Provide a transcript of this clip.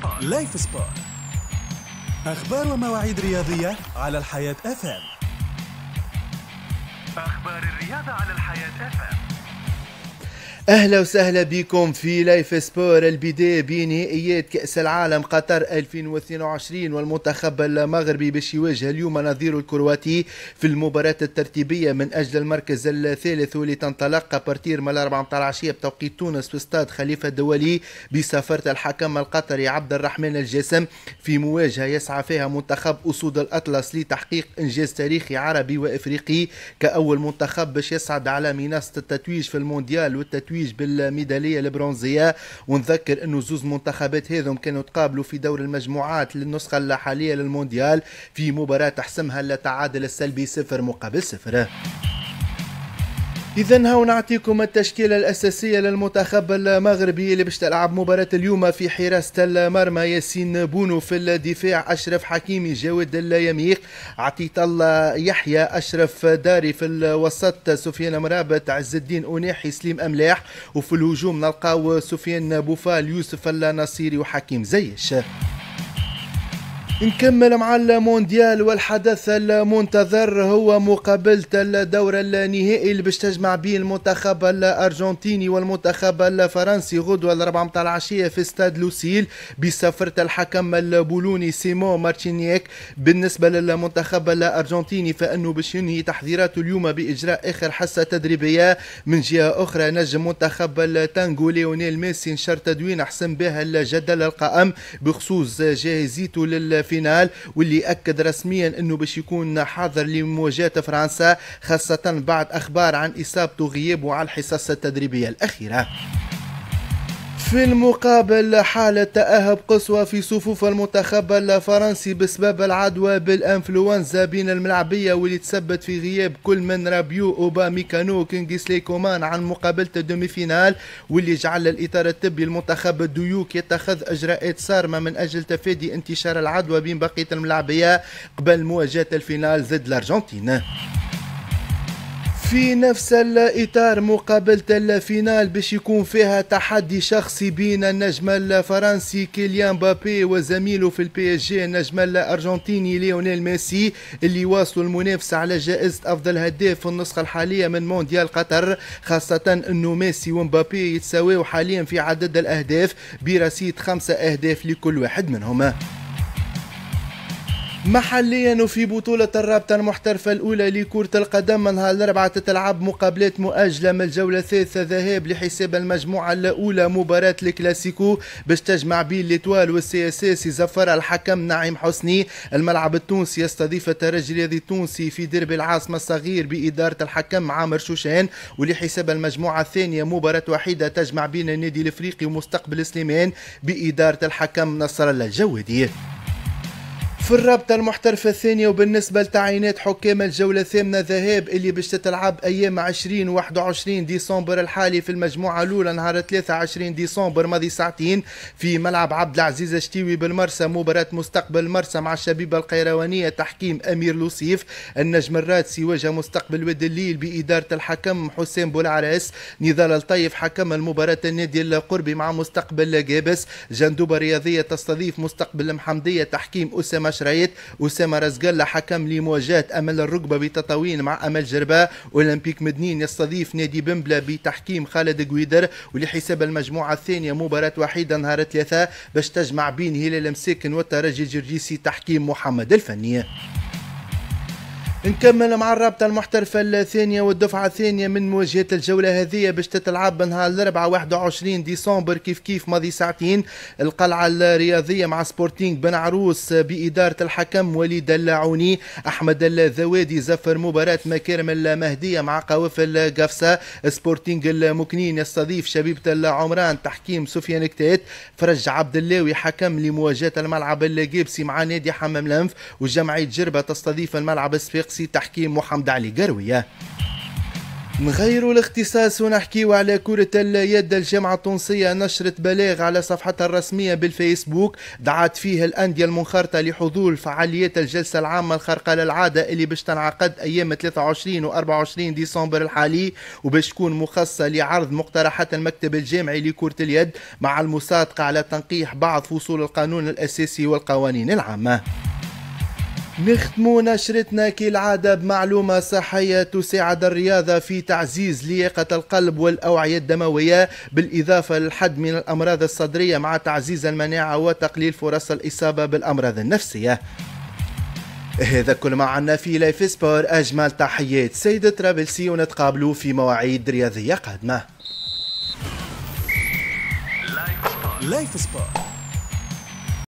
سبورت لايف سبورت أخبار ومواعيد رياضية على الحياة اف ام أخبار الرياضة على الحياة اف ام اهلا وسهلا بكم في لايف سبور البدايه بنهائيات كاس العالم قطر 2022 والمنتخب المغربي باش يواجه اليوم نظيره الكرواتي في المباراه الترتيبيه من اجل المركز الثالث واللي تنطلق بارتير من الاربعه متاع العشيه بتوقيت تونس في استاد خليفه الدولي بسفاره الحكم القطري عبد الرحمن الجسم في مواجهه يسعى فيها منتخب اسود الاطلس لتحقيق انجاز تاريخي عربي وافريقي كاول منتخب باش يصعد على منصه التتويج في المونديال والتتويج تتويج بالميداليه البرونزيه ونذكر انه زوز منتخبات هذم كانوا تقابلوا في دور المجموعات للنسخه الحاليه للمونديال في مباراه تحسمها التعادل السلبي صفر مقابل صفر اذا هاو نعطيكم التشكيله الاساسيه للمنتخب المغربي اللي باش تلعب مباراه اليوم في حراسه المرمى ياسين بونو في الدفاع اشرف حكيمي جاود اليميق عطيت الله يحيى اشرف داري في الوسط سفيان مرابط عز الدين أونيحي سليم املاح وفي الهجوم نلقاو سفيان بوفال يوسف النصيري وحكيم زيش نكمل مع المونديال والحدث المنتظر هو مقابلة الدور النهائي اللي باش تجمع به المنتخب الأرجنتيني والمنتخب الفرنسي غدوة الربعة متاع العشية في استاد لوسيل بسفرة الحكم البولوني سيمون مارتينياك بالنسبة للمنتخب الأرجنتيني فإنه باش ينهي تحذيراته اليوم بإجراء آخر حصة تدريبية من جهة أخرى نجم منتخب التانغو ليونيل ميسي نشر تدوين أحسن بها الجدل القائم بخصوص جاهزيته لل الفينال واللي اكد رسميا انه باش يكون حاضر لمواجهه فرنسا خاصه بعد اخبار عن اصابته غيابه على الحصص التدريبيه الاخيره في المقابل حالة تأهب قصوى في صفوف المنتخب الفرنسي بسبب العدوى بالانفلونزا بين الملعبية واللي تسبب في غياب كل من رابيو اوباميكانو كينغسلي كومان عن مقابلة الدومي فينال واللي جعل الإطار الطبي المنتخب الديوك يتخذ إجراءات صارمة من أجل تفادي انتشار العدوى بين بقية الملعبية قبل مواجهة الفينال ضد الأرجنتين. في نفس الاطار مقابله الفينال باش يكون فيها تحدي شخصي بين النجم الفرنسي كيليان بابي وزميله في البي اس جي النجم الارجنتيني ليونيل ميسي اللي واصلوا المنافسه على جائزه افضل هداف في النسخه الحاليه من مونديال قطر خاصه انه ميسي ومبابي يتساووا حاليا في عدد الاهداف برصيد خمسه اهداف لكل واحد منهما محليا وفي بطولة الرابطة المحترفة الأولى لكرة القدم منها نهار الأربعة تتلعب مقابلات مؤجلة من الجولة الثالثة ذهاب لحساب المجموعة الأولى مباراة الكلاسيكو باش تجمع بين ليتوال والسي اس اس يزفر الحكم نعيم حسني الملعب التونسي يستضيف الترجي الرياضي التونسي في ديربي العاصمة الصغير بإدارة الحكم عامر شوشان ولحساب المجموعة الثانية مباراة وحيدة تجمع بين النادي الإفريقي ومستقبل سليمان بإدارة الحكم نصر الله الجوادي في الرابطة المحترفة الثانية وبالنسبة لتعيينات حكام الجولة الثامنة ذهاب اللي باش تتلعب أيام 20 21 ديسمبر الحالي في المجموعة الأولى نهار 23 ديسمبر ماضي ساعتين في ملعب عبد العزيز الشتيوي بالمرسى مباراة مستقبل مرسى مع الشبيبة القيروانية تحكيم أمير لوسيف النجم الرادسي واجه مستقبل واد الليل بإدارة الحكم حسين بولعراس نضال الطيف حكم المباراة النادي القربي مع مستقبل جابس جندوبة رياضية تستضيف مستقبل المحمدية تحكيم أسامة مشريات أسامة رزقال حكم لمواجهة أمل الركبة بتطاوين مع أمل جرباء أولمبيك مدنين يستضيف نادي بمبلا بتحكيم خالد قويدر ولحساب المجموعة الثانية مباراة وحيدة نهار ثلاثة باش تجمع بين هلال مساكن والترجي الجرجيسي تحكيم محمد الفني نكمل مع الرابطة المحترفة الثانية والدفعة الثانية من مواجهة الجولة هذه باش تتلعب نهار الأربعاء 21 ديسمبر كيف كيف ماضي ساعتين القلعة الرياضية مع سبورتينغ بن عروس بإدارة الحكم وليد اللاعوني أحمد الذوادي زفر مباراة مكارم المهدية مع قوافل قفصة سبورتينغ المكنين يستضيف شبيبة العمران تحكيم سفيان كتات فرج عبد اللاوي حكم لمواجهة الملعب القيبسي مع نادي حمام لنف وجمعية جربة تستضيف الملعب الصفاقسي سي تحكيم محمد علي قروية نغيروا الاختصاص ونحكيو على كرة اليد الجامعة التونسية نشرت بلاغ على صفحتها الرسمية بالفيسبوك دعت فيه الأندية المنخرطة لحضور فعاليات الجلسة العامة الخارقة للعادة اللي باش تنعقد أيام 23 و 24 ديسمبر الحالي وباش تكون مخصصة لعرض مقترحات المكتب الجامعي لكرة اليد مع المصادقة على تنقيح بعض فصول القانون الأساسي والقوانين العامة. نختم نشرتنا كالعادة بمعلومة صحية تساعد الرياضة في تعزيز لياقة القلب والأوعية الدموية بالإضافة للحد من الأمراض الصدرية مع تعزيز المناعة وتقليل فرص الإصابة بالأمراض النفسية هذا كل ما عنا في لايف سبور أجمل تحيات سيدة ترابلسي ونتقابلوا في مواعيد رياضية قادمة لايف سبور